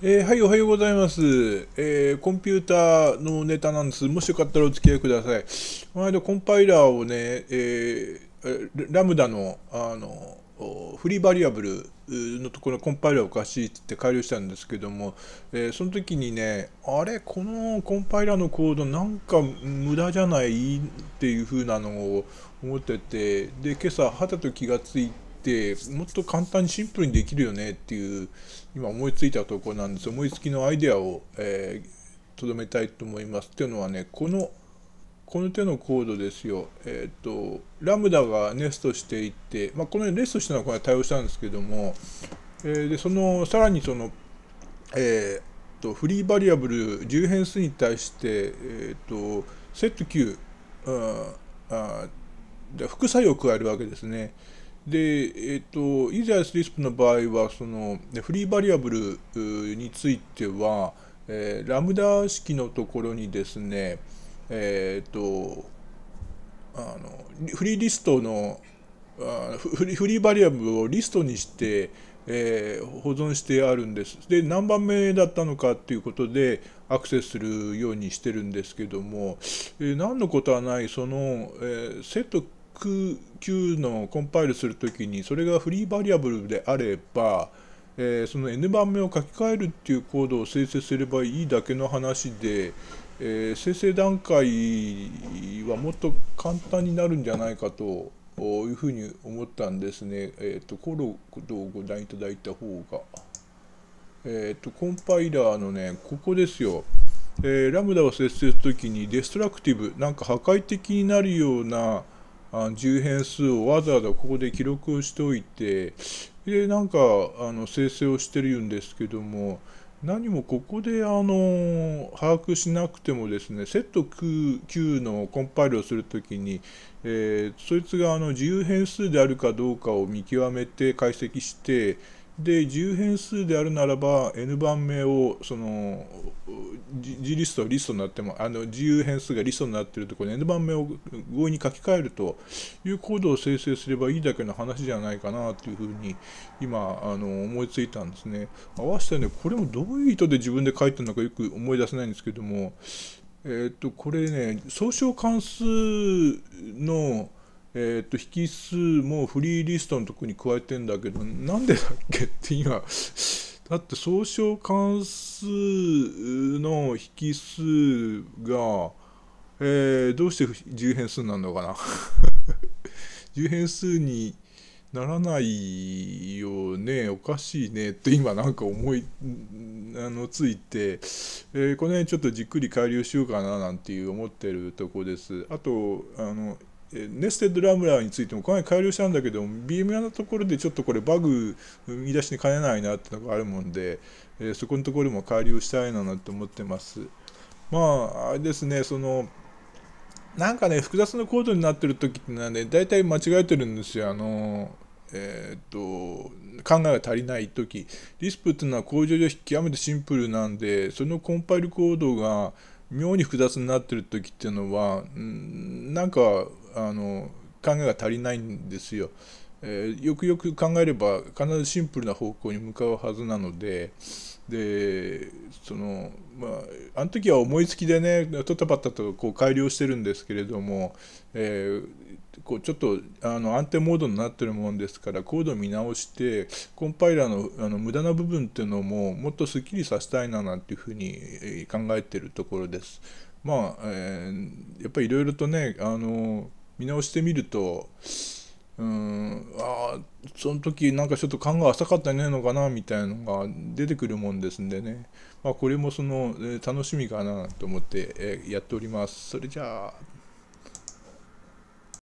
えー、はい、おはようございます、えー、コンピューターのネタなんです。もしよかったらお付き合いください。この間、コンパイラーをね、えー、ラムダの、あの、フリーバリアブルのところコンパイラーおかしいって改良したんですけども、えー、その時にねあれこのコンパイラーのコードなんか無駄じゃないっていう風なのを思っててで今朝はたと気がついてってもっと簡単にシンプルにできるよねっていう今思いついたところなんです思いつきのアイデアを、えー、とどめたいと思います。っていうのはねこのこの手のコードですよ、えっ、ー、とラムダがネストしていって、まあ、このレストしたのはこれは対応したんですけども、えー、でそのさらにその、えーと、フリーバリアブル10変数に対して、えーと、セット9、うん、あで副作用を加えるわけですね。で、えっと、イーザースリスプの場合はそのフリーバリアブルについては、えー、ラムダ式のところにですね、えーと、とあのフリーリストのフリーバリアブルをリストにして、えー、保存してあるんです。で何番目だったのかっていうことでアクセスするようにしてるんですけども、えー、何のことはないその、えー、セット9のコンパイルするときにそれがフリーバリアブルであれば、えー、その N 番目を書き換えるっていうコードを生成すればいいだけの話で、えー、生成段階はもっと簡単になるんじゃないかというふうに思ったんですね。えっ、ー、と、コードをご覧いただいた方が。えっ、ー、と、コンパイラーのね、ここですよ。えー、ラムダを設定するときにデストラクティブ、なんか破壊的になるような、あ10変数をわざわざここで記録をしておいてでなんかあの生成をしてるんですけども何もここであの把握しなくてもですねセット Q, Q のコンパイルをするときに、えー、そいつがあの自由変数であるかどうかを見極めて解析してで1変数であるならば n 番目をその G リストはリストになってもあの自由変数がリストになっているところに n 番目を合意に書き換えるというコードを生成すればいいだけの話じゃないかなというふうに今あの思いついたんですね合わせてねこれもどういう意図で自分で書いてるのかよく思い出せないんですけどもえっ、とこれね総称関数のえー、っと引数もフリーリストのとこに加えてんだけどなんでだっけって今だって総称関数の引数が、えー、どうして10変数なんのかな10 変数にならないよねおかしいねって今なんか思いあのついて、えー、この辺ちょっとじっくり改良しようかななんていう思ってるとこですあとあのネステッドラムラーについてもかなり改良したんだけど微妙なところでちょっとこれバグ生み出しにかねないなってのがあるもんで、えそこのところも改良したいなと思ってますまああれですねそのなんかね複雑なコードになってる時ってのはね大体間違えてるんですよあのえー、っと考えが足りない時リスプっていうのは工場上極めてシンプルなんでそのコンパイルコードが妙に複雑になってる時っていうのはなんかあの考えが足りないんですよ。えー、よくよく考えれば必ずシンプルな方向に向かうはずなのででそのまああの時は思いつきでねとたばったとこう改良してるんですけれども、えー、こうちょっとあの安定モードになってるもんですからコード見直してコンパイラーのあの無駄な部分っていうのももっとすっきりさせたいななんていうふうに考えてるところです。まあえー、やっぱりいろとねあの見直してみるとうんあその時なんかちょっと感が浅かったんじゃないのかなみたいなのが出てくるもんですんでね、まあ、これもその、えー、楽しみかなと思って、えー、やっております。それじゃあ